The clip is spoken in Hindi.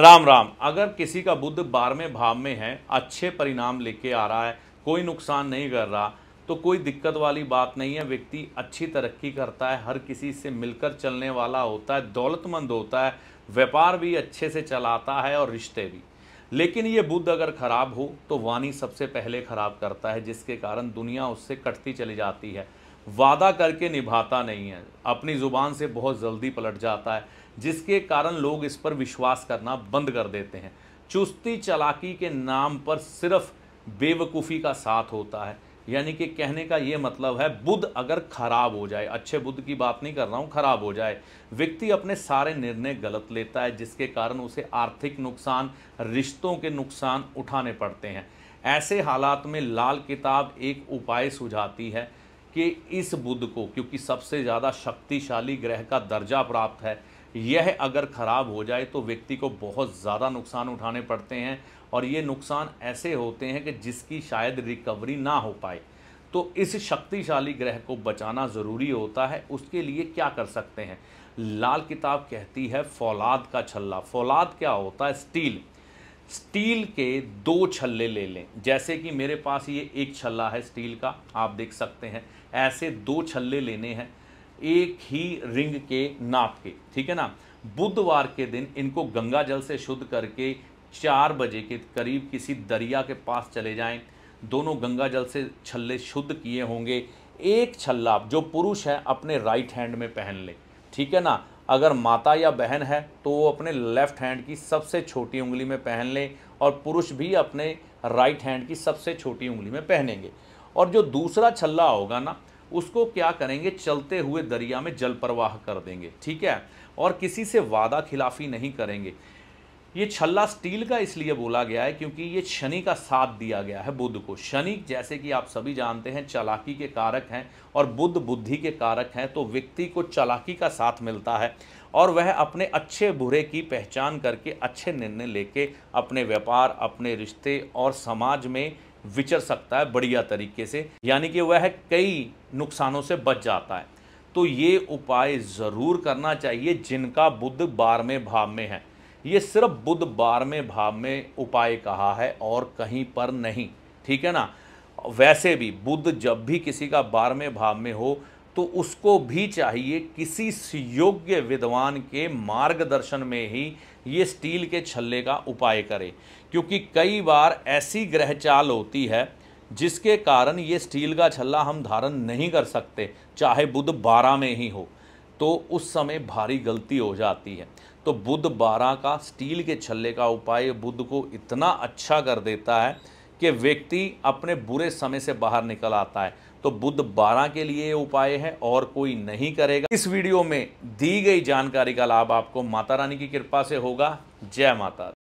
राम राम अगर किसी का बुद्ध बारहवें भाव में है अच्छे परिणाम लेके आ रहा है कोई नुकसान नहीं कर रहा तो कोई दिक्कत वाली बात नहीं है व्यक्ति अच्छी तरक्की करता है हर किसी से मिलकर चलने वाला होता है दौलतमंद होता है व्यापार भी अच्छे से चलाता है और रिश्ते भी लेकिन ये बुद्ध अगर खराब हो तो वाणी सबसे पहले खराब करता है जिसके कारण दुनिया उससे कटती चली जाती है वादा करके निभाता नहीं है अपनी ज़ुबान से बहुत जल्दी पलट जाता है जिसके कारण लोग इस पर विश्वास करना बंद कर देते हैं चुस्ती चलाकी के नाम पर सिर्फ बेवकूफ़ी का साथ होता है यानी कि कहने का ये मतलब है बुद्ध अगर खराब हो जाए अच्छे बुद्ध की बात नहीं कर रहा हूँ खराब हो जाए व्यक्ति अपने सारे निर्णय गलत लेता है जिसके कारण उसे आर्थिक नुकसान रिश्तों के नुकसान उठाने पड़ते हैं ऐसे हालात में लाल किताब एक उपाय सुझाती है कि इस बुध को क्योंकि सबसे ज़्यादा शक्तिशाली ग्रह का दर्जा प्राप्त है यह अगर ख़राब हो जाए तो व्यक्ति को बहुत ज़्यादा नुकसान उठाने पड़ते हैं और ये नुकसान ऐसे होते हैं कि जिसकी शायद रिकवरी ना हो पाए तो इस शक्तिशाली ग्रह को बचाना ज़रूरी होता है उसके लिए क्या कर सकते हैं लाल किताब कहती है फौलाद का छल्ला फौलाद क्या होता है स्टील स्टील के दो छल्ले ले लें जैसे कि मेरे पास ये एक छल्ला है स्टील का आप देख सकते हैं ऐसे दो छल्ले लेने हैं एक ही रिंग के नाप के ठीक है ना बुधवार के दिन इनको गंगा जल से शुद्ध करके चार बजे के करीब किसी दरिया के पास चले जाएं दोनों गंगा जल से छल्ले शुद्ध किए होंगे एक छल्ला जो पुरुष है अपने राइट हैंड में पहन ले ठीक है ना अगर माता या बहन है तो वो अपने लेफ्ट हैंड की सबसे छोटी उंगली में पहन लें और पुरुष भी अपने राइट हैंड की सबसे छोटी उंगली में पहनेंगे और जो दूसरा छल्ला होगा ना उसको क्या करेंगे चलते हुए दरिया में जल प्रवाह कर देंगे ठीक है और किसी से वादा खिलाफी नहीं करेंगे ये छल्ला स्टील का इसलिए बोला गया है क्योंकि ये शनि का साथ दिया गया है बुद्ध को शनि जैसे कि आप सभी जानते हैं चालाकी के कारक हैं और बुद्ध बुद्धि के कारक हैं तो व्यक्ति को चालाकी का साथ मिलता है और वह अपने अच्छे बुरे की पहचान करके अच्छे निर्णय लेके अपने व्यापार अपने रिश्ते और समाज में विचर सकता है बढ़िया तरीके से यानी कि वह कई नुकसानों से बच जाता है तो ये उपाय ज़रूर करना चाहिए जिनका बुद्ध बारहवें भाव में है ये सिर्फ बुद्ध बारहवें भाव में उपाय कहा है और कहीं पर नहीं ठीक है ना वैसे भी बुद्ध जब भी किसी का बारहवें भाव में हो तो उसको भी चाहिए किसी योग्य विद्वान के मार्गदर्शन में ही ये स्टील के छल्ले का उपाय करे क्योंकि कई बार ऐसी ग्रह चाल होती है जिसके कारण ये स्टील का छल्ला हम धारण नहीं कर सकते चाहे बुध बारह में ही हो तो उस समय भारी गलती हो जाती है तो बुद्ध बारह का स्टील के छल्ले का उपाय बुद्ध को इतना अच्छा कर देता है कि व्यक्ति अपने बुरे समय से बाहर निकल आता है तो बुद्ध बारह के लिए उपाय है और कोई नहीं करेगा इस वीडियो में दी गई जानकारी का लाभ आपको माता रानी की कृपा से होगा जय माता